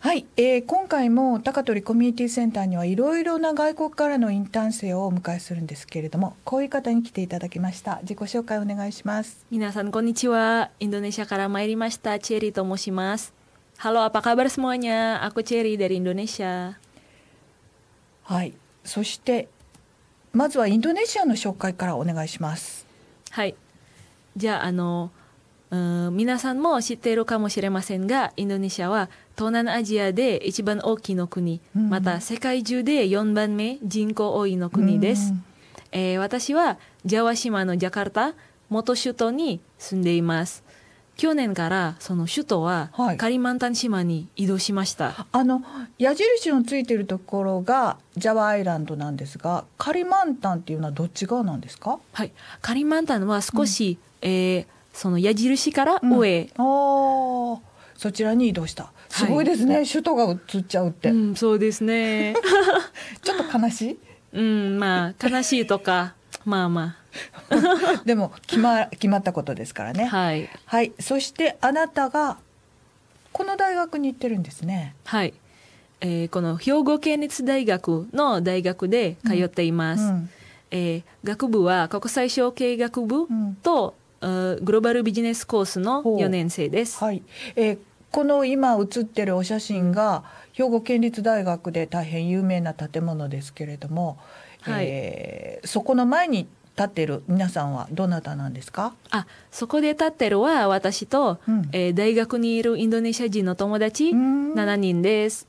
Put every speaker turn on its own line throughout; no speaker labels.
はい、えー、今回も高取コミュニティセンターにはいろいろな外国からのインターン生をお迎えするんですけれどもこういう方に来ていただきました自己紹介お願いします皆
さんこんにちはインドネシアから参りましたチェリーと申します Halo パカ a kabar semuanya aku c h e r
はいそしてまずはインドネシアの紹介からお願いします。
はい。じゃあ、あの、うん皆さんも知っているかもしれませんがインドネシアは東南アジアで一番大きの国、うん、また世界中で4番目人口多いの国です、うん、えー、私はジャワ島のジャカルタ元首都に住んでいます去年からその首都はカリマンタン島に移動し
ました、はい、あの矢印のついてるところがジャワアイランドなんですがカリマンタンっていうのはどっち側なんですかはいカリマンタンは少し、うん、えー、その矢印から上、うん、あそちらに移動したすごいですね、はい、首都が移っちゃうって、うん、そうですね ちょっと悲しいうんまあ悲しいとかまあまあでも決ま決まったことですからね。はい、はい、そしてあなたがこの大学に行ってるんですね。はい、えー、この兵庫県立大学の大学で通ってい
ます。うんうん、えー、学部は国際小経学部と、うん、グロ
ーバルビジネスコースの4年生です。はい、えーこの今写ってるお写真が兵庫県立大学で大変有名な建物ですけれども、はい、えー、そこの前に立ってる皆さんはどなたなんですかあそ
こで立ってるは私と、うん、えー、大学にいるインドネシア人の友達7
人です。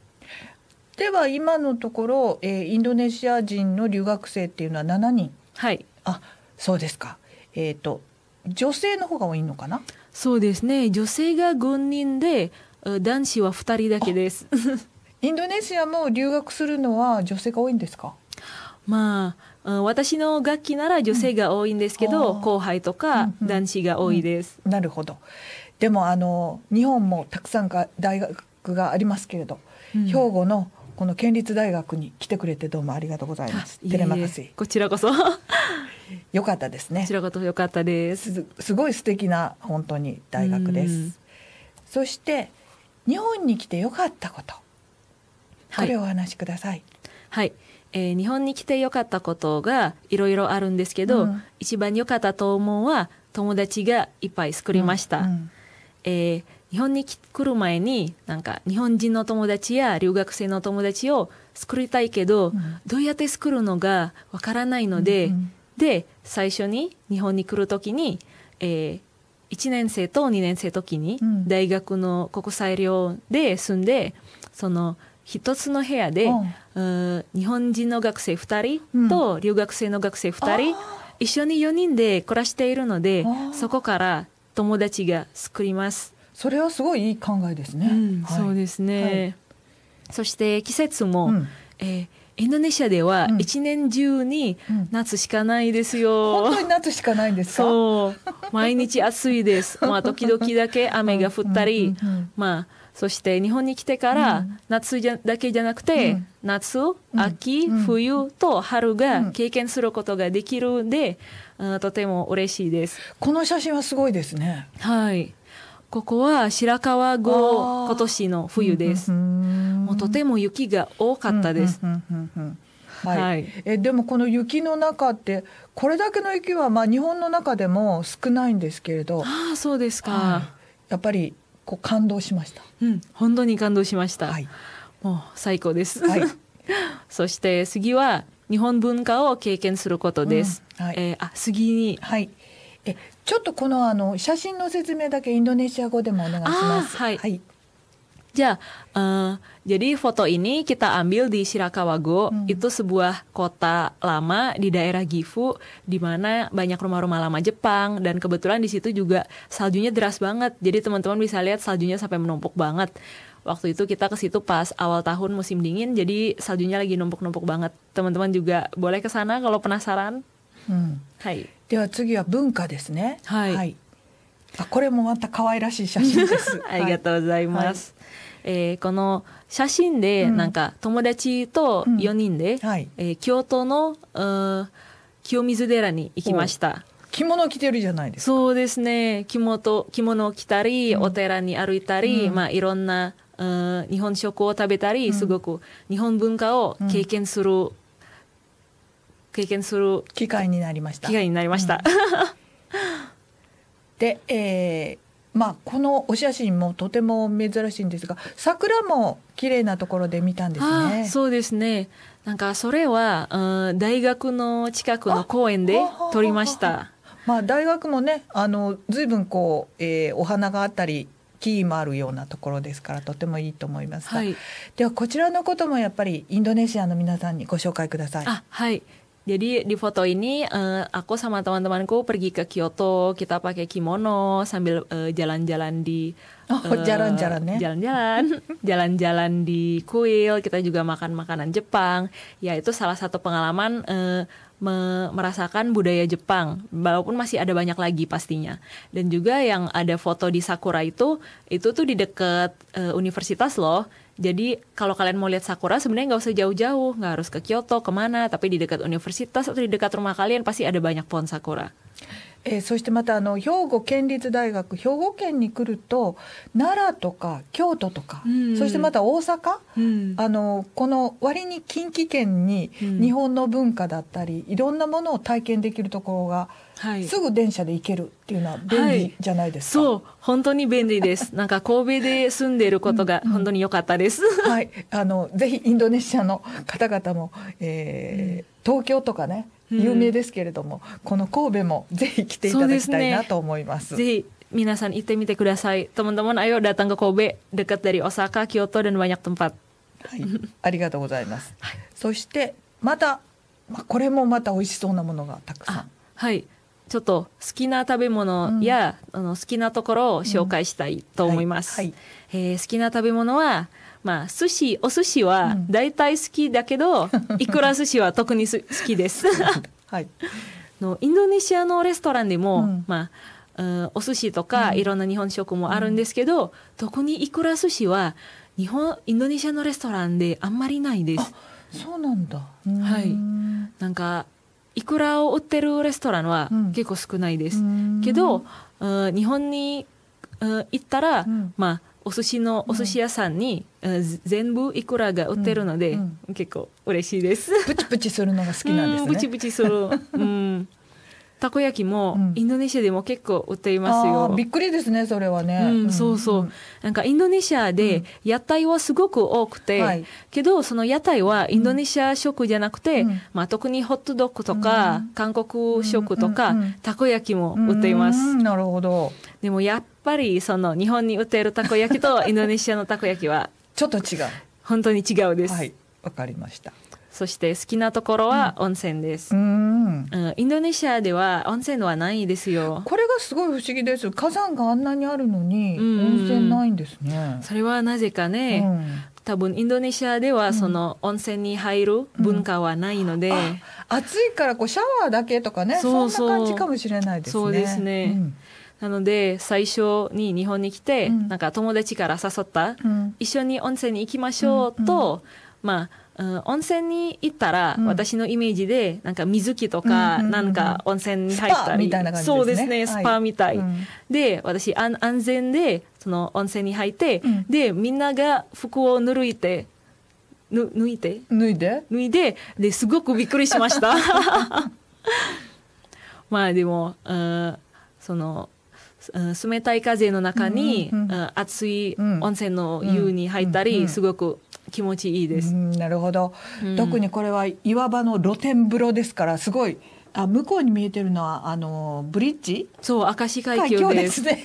では今のところ、えー、インドネシア人の留学生っていうのは7人はいあそうですかえっ、ー、と女性の方が多いのかなそうですね女性が5人で男子は2人だけですインドネシアも留学するのは女性が多いんですか ま
あうん、私の楽器なら女性が多いんですけど、うん、後輩とか男子が多いで
す。なるほどでもあの日本もたくさんが大学がありますけれど、兵庫のこの県立大学に来てくれてどうもありがとうございます。テレマカシこちらこそ よかったですね。こちらこそよかったです。すごい素敵な本当に大学です。そして日本に来てよかったこと、これをお話しください。はい、はいえー、日本に来てよかった
ことがいろいろあるんですけど、うん、一番良かったと思うは友達がいっぱい作りました。うんうん、えー、日本に来る前になんか日本人の友達や留学生の友達を作りたいけど、どうやって作るのかわからないので、うんうん、で最初に日本に来る時に、えー、1年生と2年生時に大学の国際寮で住んで、その一つの部屋で、うん、日本人の学生2人と留学生の学生2人、一緒に4人で暮らしているのでそこから友達が作ります
それはすごいいい考えですね、うんはい、そうですね、
はい、そして季節も、うん、えー、インドネシアでは一年中に夏しかないですよ、うん、本当に夏しかないんですそう毎日暑いですまあ時々だけ雨が降ったり、まあそして日本に来てから、夏じゃだけじゃなくて、夏、秋、冬と春が経験することができるんで、うん、とても嬉しいです。この写真はすごいですね。はい。ここは白川郷今年の冬です。も
うとても雪が多かったです。はい、はい、えでもこの雪の中ってこれだけの雪はまあ日本の中でも少ないんですけれどああそうですか、はい、やっぱりこう感動しました。うん、本
当に感動しました。はい、もう最高です。はい、そして次は日本文化を経験するこ
とです。うん、はい、えー、あ、次に。はい。え、ちょっとこのあの写真の説明だけインドネシア語でもお願いします。はい、はい Ja, uh, eh,
jadi foto ini kita ambil di Shirakawago, hmm. itu sebuah kota lama di daerah Gifu, di mana banyak rumah-rumah lama Jepang dan kebetulan di situ juga saljunya deras banget. Jadi teman-teman bisa lihat saljunya sampai menumpuk banget. Waktu itu kita ke situ pas awal tahun musim dingin, jadi saljunya lagi numpuk-numpuk banget. Teman-teman juga boleh ke sana kalau penasaran. Hmm. Hai.
Hai. あこれもまた可愛らしい写真です ありがとうございます、はい、えー、この
写真でなんか友達と四人で、うんうん、はい、えー、京都の清水寺に行きました着物を着てるじゃないですかそうですね着物着物を着たり、うん、お寺に歩いたり、まあ、いろんな日本食を食べたり、すごく日本文化を経験する、経験する機会になりました機会になりました、
で、えー、まあ、このお写真もとても珍しいんですが桜も綺麗なところで見たんですね。そ
うですねなんかそれは、うん、大学の近くの公園で撮りました。
まあ、大学もねあの随分こう、えー、お花があったり木もあるようなところですからとてもいいと思いますが、はい、ではこちらのこともやっぱりインドネシアの皆さんにご紹介ください。はい
Jadi di foto ini uh, aku sama teman-temanku pergi ke Kyoto, kita pakai kimono sambil uh, jalan-jalan di Oh, uh, eh, jalan Jalan-jalan, ya? jalan-jalan di kuil, kita juga makan makanan Jepang. Ya, itu salah satu pengalaman uh, me merasakan budaya Jepang, walaupun masih ada banyak lagi pastinya. Dan juga yang ada foto di Sakura itu, itu tuh di dekat uh, universitas loh. Jadi kalau kalian mau lihat sakura sebenarnya nggak usah jauh-jauh, nggak harus ke Kyoto kemana, tapi di dekat universitas atau di dekat rumah kalian pasti ada banyak pohon sakura.
えー、そしてまたあの兵庫県立大学兵庫県に来ると奈良とか京都とか、うん、そしてまた大阪、うん、あのこの割に近畿圏に日本の文化だったり、うん、いろんなものを体験できるところが、はい、すぐ電車で行けるっていうのは便利じゃないです
か、はい、そう本当に便利です なんか神戸で住んでいることが本当に良かったです
はいあのぜひインドネシアの方々も、えー、東京とかね有名ですけれども、うん、この神戸もぜひ来ていただきたいなと思います。すね、ぜひ
皆さん行ってみてください。t e も u d datang ke Kobe, dekat dari Osaka, Kyoto dan banyak
tempat. はい、ありがとうございます。はい、そしてまた、まあ、これもまた美味しそうなものがたくさん。はい。ちょっと好きな食べ物や、うん、あ
の好きなところを紹介したいと思います。はい、え好きな食べ物はまあ、寿司、お寿司は大体好きだけど、うん、いくら寿司は特に好きです。はい。のインドネシアのレストランでも、うん、まあ、うん、お寿司とかいろんな日本食もあるんですけど、うん、特にいくら寿司は日本インドネシアのレストランであんまりないです。
そうなんだ。
はい。なんかいくらを売ってるレストランは結構少ないです。けど、うん、日本に、うん、行ったら、まあお寿司のお寿司屋さんに、全部いくらが売ってるので、結構嬉しいです。プチプチするのが好きなんですね。プチプチする。うん。たこ焼きもインドネシアでも結構売っていますよ。びっくりですね、それはね。うん、そうそう。なんかインドネシアで屋台はすごく多くて、はい、けどその屋台はインドネシア食じゃなくて、まあ特にホットドッグとか、韓国食とか、たこ焼きも売っています。なるほど。でもやっぱりその日本に売っているたこ焼きとインドネシアのたこ焼きは ちょっと違う。本当に違うです。はい、
わかりました。
そして好きなところは温泉です、うん、うん、インドネシアでは温泉はないですよこれがすごい不思議です火
山があんなにあるのに温泉ないんですね、
それはなぜかね、うん、多分インドネシアではその温泉に入る文化はないので、うん、暑い
からこうシャワーだけとかねそんな感じかもしれないですねそうですね、
なので最初に日本に来て、なんか友達から誘った、一緒に温泉に行きましょうと、まあうん、温泉に行ったら、うん、私のイメージでなんか水着とか、うんうんうん、なんか温泉に入ったり、ね、そうですねスパみたい、はい、で私安安全でその温泉に入って、うん、でみんなが服をぬるいてぬ脱いで脱いで脱いでですごくびっくりしました まあでも、うん、その冷たい風の中に、うんうんうん、熱い温泉の湯に入ったり、うんうんうん、すごく
気持ちいいです。なるほど、うん、特にこれは岩場の露天風呂ですからすごいあ向こうに見えてるのはあのブリッジそう明石海峡ですね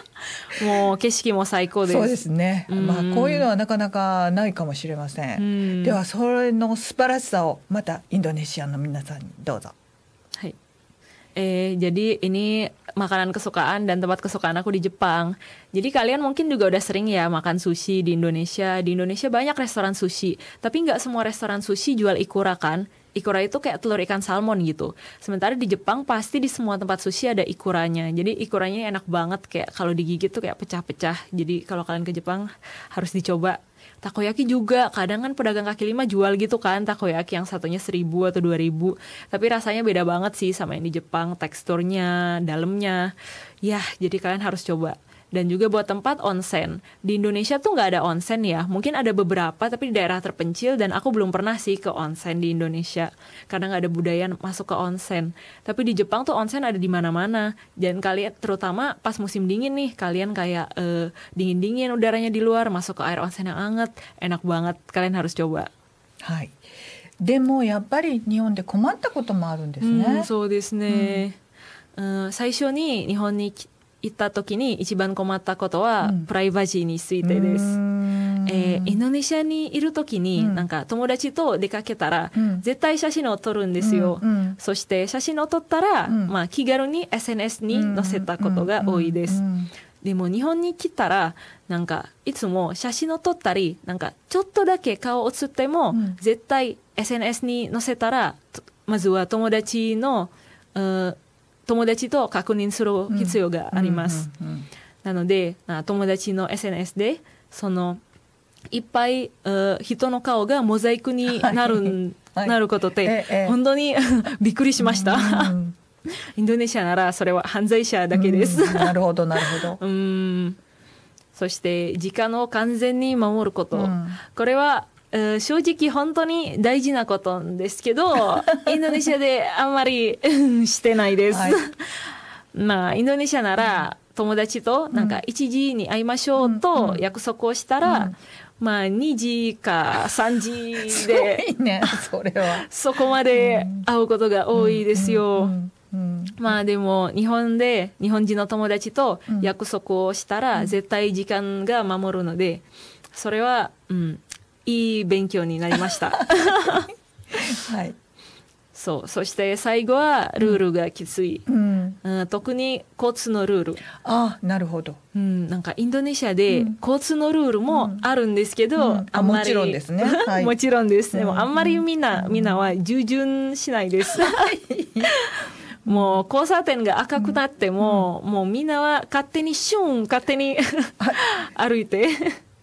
もう景色も最高ですそうですね、うん、まあこういうのはなかなかないかもしれません、うん、ではそれの素晴らしさをまたインドネシアの皆さんにどうぞ
はい Eh, jadi ini makanan kesukaan dan tempat kesukaan aku di Jepang. Jadi kalian mungkin juga udah sering ya makan sushi di Indonesia. Di Indonesia banyak restoran sushi, tapi nggak semua restoran sushi jual ikura kan ikura itu kayak telur ikan salmon gitu. Sementara di Jepang pasti di semua tempat sushi ada ikuranya. Jadi ikuranya enak banget kayak kalau digigit tuh kayak pecah-pecah. Jadi kalau kalian ke Jepang harus dicoba. Takoyaki juga kadang kan pedagang kaki lima jual gitu kan takoyaki yang satunya seribu atau dua ribu tapi rasanya beda banget sih sama yang di Jepang teksturnya dalamnya ya jadi kalian harus coba dan juga buat tempat onsen. Di Indonesia tuh nggak ada onsen ya, mungkin ada beberapa tapi di daerah terpencil dan aku belum pernah sih ke onsen di Indonesia karena nggak ada budaya masuk ke onsen. Tapi di Jepang tuh onsen ada di mana-mana dan kalian terutama pas musim dingin nih kalian kayak eh, dingin-dingin udaranya di luar masuk ke air onsen yang anget, enak banget kalian harus coba.
Hai. でもやっぱり日本で困ったこともあるんですね。うん、そうですね。うん、最初に日本に行った
時に一番困ったことは、プライバシーについてです。えー、インドネシアにいる時に、なんか友達と出かけたら、絶対写真を撮るんですよ。そして写真を撮ったら、まあ気軽に SNS に載せたことが多いです。でも日本に来たら、なんか、いつも写真を撮ったり、なんか、ちょっとだけ顔を写っても、絶対 SNS に載せたら、まずは友達の、友達と確認する必要があります。なので、友達の SNS で、その、いっぱい人の顔がモザイクに なる、はい、なることって、本当に びっくりしました。インドネシアならそれは犯罪者だけです。なるほど、なるほど。うん。そして、時間を完全に守ること。これは、正直本当に大事なことですけど、インドネシアであんまりしてないです。はい、まあ、インドネシアなら友達となんか1時に会いましょうと約束をしたら、まあ、2時か3時でね、それは そこまで会うことが多いですよ。まあでも日本で日本人の友達と約束をしたら絶対時間が守るのでそれは、うん、いい勉強になりました。はい。そう。そして最後はルールがきつい。うん。うん、特に交通のルール。あなるほど。うん。なんかインドネシアで交通のルールもあるんですけど、うんうん、あんまり。もちろんですね。はい、もちろんです。でもあんまりみんな、みんなは従順しないです。はい。もう交差点が赤くなっても、もうみんなは勝手にシュン、勝手に 歩いて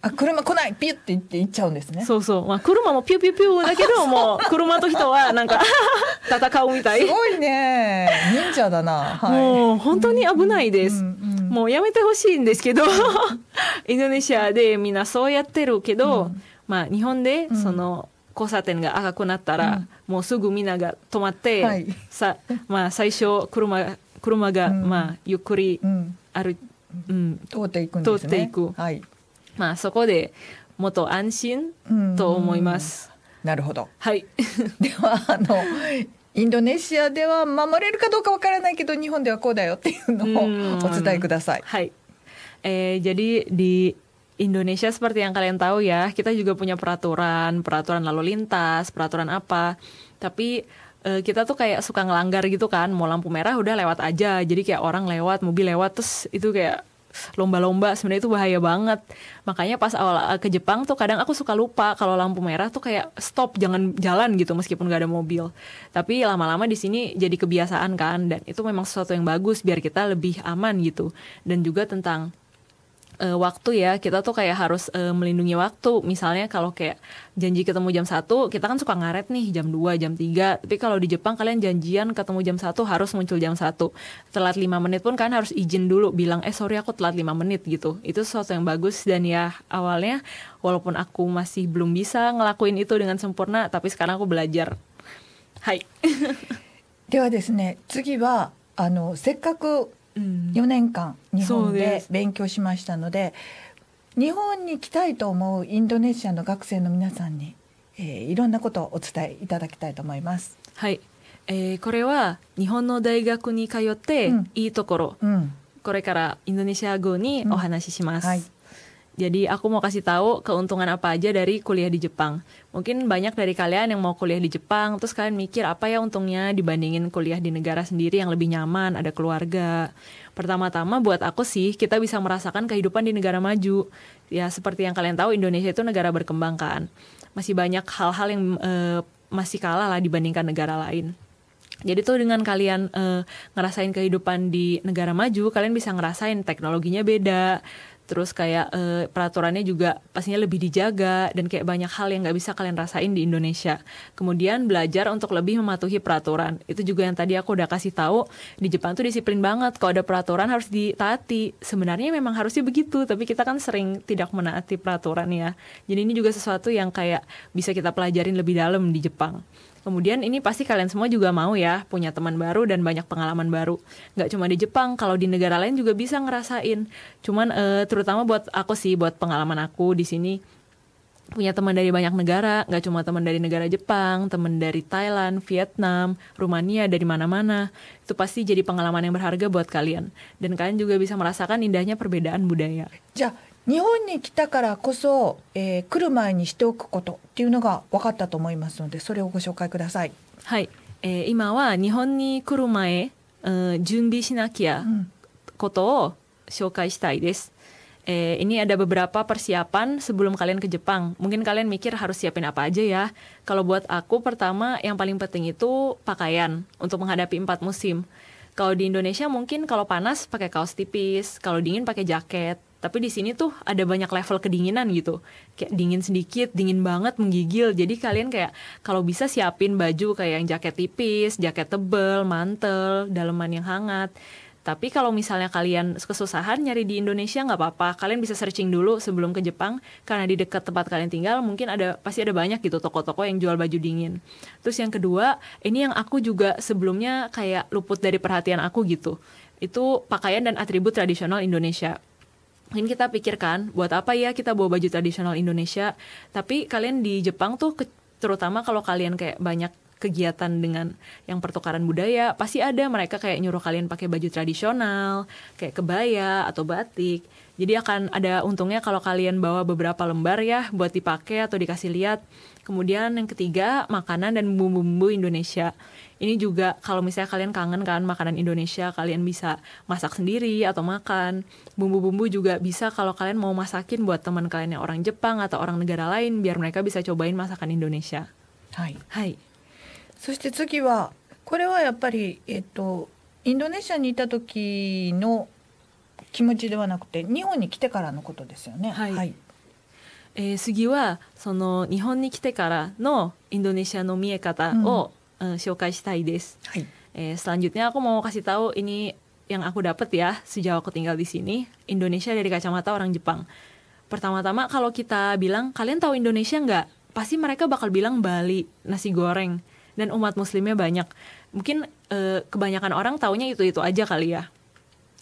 あ車来ないピュって言って行っちゃうんですねそうそう、まあ、車もピュピュピュだけど もう車と人はなんか 戦うみたいすごい
ね忍者だな、はい、もう本当に危ないです、うんうんうん、も
うやめてほしいんですけど インドネシアでみんなそうやってるけど、うん、まあ日本でその、交差点が赤くなったら、もうすぐみんなが止まって、はい、さまあ、最初車車が、まあ、ゆっくり歩、う通っていく通っていく、はいまあ、そこでもっと安心
と思いま
す。なるほど。
はい。では、あの、インドネシアでは守れるかどうかわからないけど、日本ではこうだよっていうのをお伝えください。
はい。えー、jadi di Indonesia seperti yang kalian tahu ya, kita juga punya peraturan, peraturan lalu lintas, peraturan apa. Tapi uh, kita tuh kayak suka ngelanggar gitu kan, mau lampu merah udah lewat aja. Jadi kayak orang lewat, mobil lewat, terus itu kayak lomba-lomba sebenarnya itu bahaya banget makanya pas awal eh, ke Jepang tuh kadang aku suka lupa kalau lampu merah tuh kayak stop jangan jalan gitu meskipun gak ada mobil tapi lama-lama di sini jadi kebiasaan kan dan itu memang sesuatu yang bagus biar kita lebih aman gitu dan juga tentang uh, waktu ya kita tuh kayak harus uh, melindungi waktu misalnya kalau kayak janji ketemu jam satu kita kan suka ngaret nih jam 2 jam 3 tapi kalau di Jepang kalian janjian ketemu jam satu harus muncul jam satu telat 5 menit pun kan harus izin dulu bilang eh sorry aku telat 5 menit gitu itu sesuatu yang bagus dan ya awalnya walaupun aku masih belum bisa ngelakuin itu dengan sempurna tapi sekarang aku belajar hai
ではですね次はあのせっかく 4年間日本で勉強しましたので日本に来たいと思うインドネシアの学生の皆さんに、えー、いろんなことをお伝えいただきたいと思います。はい、え
ー、これは日本の大学に通っていいところ、うんうん、これからインドネシア語にお話しします。うんはい Jadi aku mau kasih tahu keuntungan apa aja dari kuliah di Jepang. Mungkin banyak dari kalian yang mau kuliah di Jepang, terus kalian mikir apa ya untungnya dibandingin kuliah di negara sendiri yang lebih nyaman, ada keluarga. Pertama-tama buat aku sih, kita bisa merasakan kehidupan di negara maju. Ya seperti yang kalian tahu Indonesia itu negara berkembang kan. Masih banyak hal-hal yang eh, masih kalah lah dibandingkan negara lain. Jadi tuh dengan kalian e, ngerasain kehidupan di negara maju, kalian bisa ngerasain teknologinya beda, terus kayak uh, peraturannya juga pastinya lebih dijaga dan kayak banyak hal yang nggak bisa kalian rasain di Indonesia. Kemudian belajar untuk lebih mematuhi peraturan. Itu juga yang tadi aku udah kasih tahu di Jepang tuh disiplin banget. Kalau ada peraturan harus ditaati. Sebenarnya memang harusnya begitu, tapi kita kan sering tidak menaati peraturan ya. Jadi ini juga sesuatu yang kayak bisa kita pelajarin lebih dalam di Jepang. Kemudian ini pasti kalian semua juga mau ya punya teman baru dan banyak pengalaman baru. Gak cuma di Jepang, kalau di negara lain juga bisa ngerasain. Cuman uh, terutama buat aku sih, buat pengalaman aku di sini punya teman dari banyak negara, Gak cuma teman dari negara Jepang, teman dari Thailand, Vietnam, Rumania, dari mana-mana. Itu pasti jadi pengalaman yang berharga buat kalian. Dan kalian juga bisa merasakan
indahnya perbedaan budaya. Ja, 日本に来たからこそ、えー、来る前にしておくことっていうのが分かったと思いますのでそれをご紹介ください。はい、えー、今
は日本に来る前、うん、準備しなきゃことを紹介したいです。eh, ini ada beberapa persiapan sebelum kalian ke Jepang. Mungkin kalian mikir harus siapin apa aja ya. Kalau buat aku pertama yang paling penting itu pakaian untuk menghadapi empat musim. Kalau di Indonesia mungkin kalau panas pakai kaos tipis, kalau dingin pakai jaket. Tapi di sini tuh ada banyak level kedinginan gitu. Kayak dingin sedikit, dingin banget, menggigil. Jadi kalian kayak kalau bisa siapin baju kayak yang jaket tipis, jaket tebel, mantel, daleman yang hangat. Tapi kalau misalnya kalian kesusahan nyari di Indonesia nggak apa-apa. Kalian bisa searching dulu sebelum ke Jepang karena di dekat tempat kalian tinggal mungkin ada pasti ada banyak gitu toko-toko yang jual baju dingin. Terus yang kedua, ini yang aku juga sebelumnya kayak luput dari perhatian aku gitu. Itu pakaian dan atribut tradisional Indonesia mungkin kita pikirkan buat apa ya kita bawa baju tradisional Indonesia tapi kalian di Jepang tuh terutama kalau kalian kayak banyak kegiatan dengan yang pertukaran budaya pasti ada mereka kayak nyuruh kalian pakai baju tradisional kayak kebaya atau batik jadi akan ada untungnya kalau kalian bawa beberapa lembar ya buat dipakai atau dikasih lihat kemudian yang ketiga makanan dan bumbu-bumbu Indonesia ini juga kalau misalnya kalian kangen kan makanan Indonesia kalian bisa masak sendiri atau makan bumbu-bumbu juga bisa kalau kalian mau masakin buat teman kalian yang orang Jepang atau orang negara lain biar mereka bisa cobain masakan Indonesia.
Hai. Hai. そして次はこれはやっぱり、えっと、インドネシアにいた時の気持ちではなくて日本に来てからのことですよね。はい、はい、えー、次はそ
の日本に来てからのインドネシアの見え方を、うん、紹介したいです。はいえ h selanjutnya aku mau kasih tahu ini yang aku dapat ya s e j a k aku tinggal di sini Indonesia dari kacamata orang Jepang. Pertama-tama kalau kita bilang kalian tahu Indonesia nggak? Pasti mereka bakal bilang Bali, nasi goreng. dan umat muslimnya banyak. Mungkin eh, kebanyakan orang taunya itu-itu aja kali ya.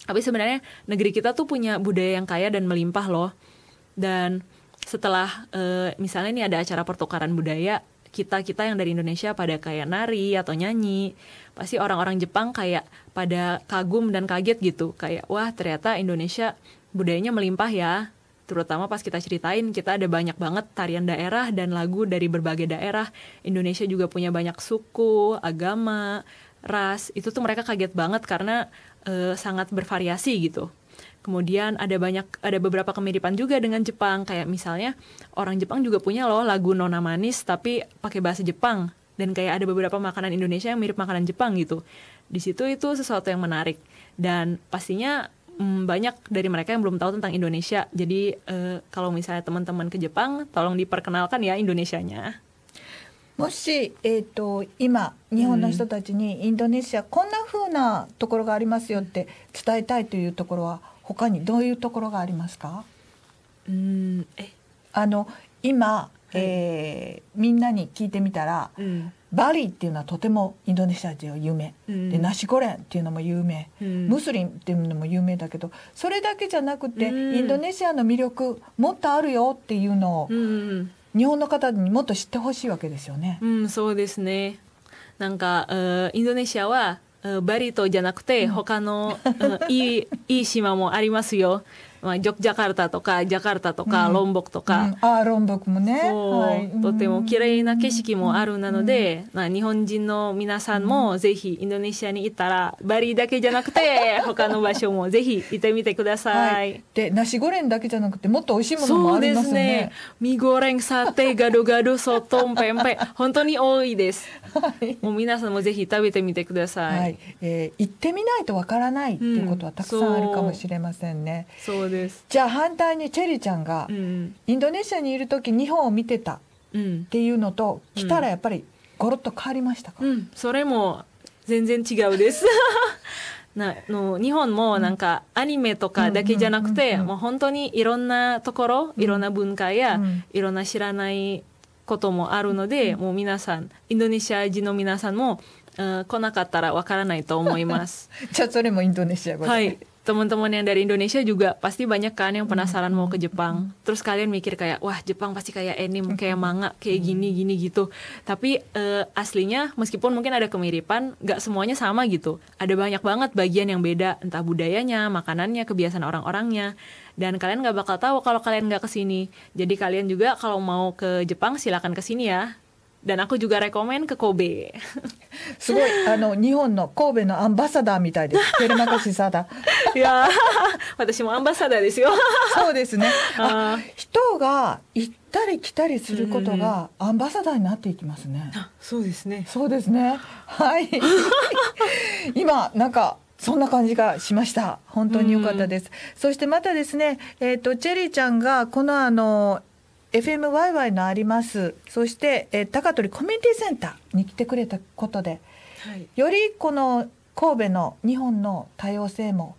Tapi sebenarnya negeri kita tuh punya budaya yang kaya dan melimpah loh. Dan setelah eh, misalnya ini ada acara pertukaran budaya, kita kita yang dari Indonesia pada kayak nari atau nyanyi pasti orang-orang Jepang kayak pada kagum dan kaget gitu kayak wah ternyata Indonesia budayanya melimpah ya terutama pas kita ceritain kita ada banyak banget tarian daerah dan lagu dari berbagai daerah Indonesia juga punya banyak suku agama ras itu tuh mereka kaget banget karena e, sangat bervariasi gitu kemudian ada banyak ada beberapa kemiripan juga dengan Jepang kayak misalnya orang Jepang juga punya loh lagu nona manis tapi pakai bahasa Jepang dan kayak ada beberapa makanan Indonesia yang mirip makanan Jepang gitu di situ itu sesuatu yang menarik dan pastinya mm, banyak dari mereka yang belum tahu tentang Indonesia. Jadi uh, kalau misalnya teman-teman ke Jepang, tolong diperkenalkan ya Indonesianya.
もし、えーと、と今日本の人たちにインドネシアこんなふうなところがありますよって伝えたいというところは他にどういうところがありますかうんあの今えー、みんなに聞いてみたら、うん、バリっていうのはとてもインドネシア人は有名、うん、でナシゴレンっていうのも有名、うん、ムスリンっていうのも有名だけどそれだけじゃなくて、インドネシアの魅力もっとあるよっていうのを、日本の方にもっと知ってほしいわけですよね。
うん、そうですねなんかインドネシアはバリ島じゃなくて、他の、いいいい島もありますよまあ、ジョカルタとかジャカルタとか、ロンボクと
か、うん、あロンボクもね、はい、とても綺麗な
景色もあるなので、まあ、日本人の皆さんもぜひインドネシアに行ったらバリーだけじゃなくて 他の場所もぜひ行ってみてください、
はい、でナシゴレンだけじゃなくてもっと美味しいものもありますねそうですねミゴレンサテ ガ
ドガドソトンペンペ本当に多いです、はい、もう皆さんもぜひ食べてみて
ください、はいえー、行ってみないとわからないっていうことはたくさんあるかもしれませんね、うん、そうですじゃあ反対にチェリちゃんが、インドネシアにいる時日本を見てたっていうのと、来たらやっぱりゴロッと変わりましたか、うん、それも全然違うです
なの日本もなんかアニメとかだけじゃなくて、もう本当にいろんなところ、いろんな文化や、いろんな知らないこともあるので、もう皆さん、インドネシア人の皆さんも、うん、来なかったらわからないと思います。
じゃあそれもインドネシア語で。はい。
teman-teman yang dari Indonesia juga pasti banyak kan yang hmm. penasaran mau ke Jepang. Hmm. Terus kalian mikir kayak wah Jepang pasti kayak anime, hmm. kayak manga, kayak gini gini gitu. Tapi uh, aslinya meskipun mungkin ada kemiripan, nggak semuanya sama gitu. Ada banyak banget bagian yang beda, entah budayanya, makanannya, kebiasaan orang-orangnya. Dan kalian nggak bakal tahu kalau kalian nggak kesini. Jadi kalian juga kalau mau ke Jepang silakan kesini ya dan aku juga rekomen ke Kobe
すごいあの日本の神戸のアンバサダーみたいですテルマカシサダいや私もアンバサダーですよそうですねあ人が行ったり来たりすることがアンバサダーになっていきますね、そうですねそうですねはい今なんかそんな感じがしました。本当に良かったです。そしてまたですね、えっ、ー、と、チェリーちゃんが、このあの、FMYY のありますそして、えー、高取コミュニティセンターに来てくれたことで、はい、よりこの神戸の日本の多様性も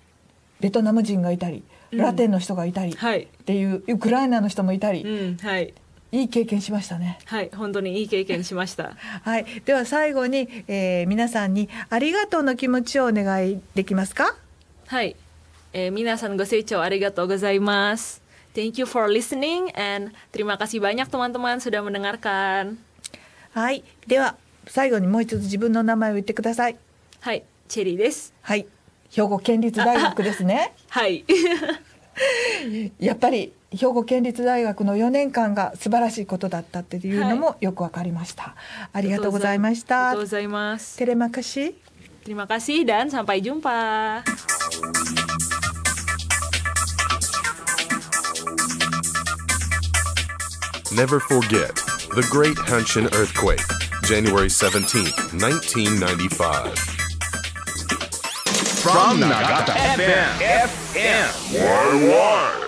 ベトナム人がいたり、ラテンの人がいたり、はい、っていうウクライナの人もいたり、うんはい、いい経験しましたね。はい、本当にいい経験しました。はい、では最後に、えー、皆さんにありがとうの気持ちをお願いできますか。は
い、えー、皆さんご清聴ありがとうございます。Thank you for listening and terima kasih banyak teman-teman sudah
mendengarkan. はい、では最後にもう一度自分の名前を言ってください。はい、チェリーです。はい、兵庫県立大学ですね。はい。やっぱり兵庫県立大学の4年間が素晴らしいことだったっていうのもよくわかりました、はい、ありがとうございましたありがとうございますテレマカシ
テレマカシダン n sampai j
Never forget the Great Hanshin Earthquake, January 17, 1995. From Nagata FM. FM. YY.